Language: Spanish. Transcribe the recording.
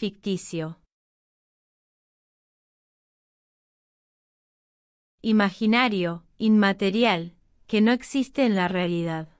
ficticio. Imaginario, inmaterial, que no existe en la realidad.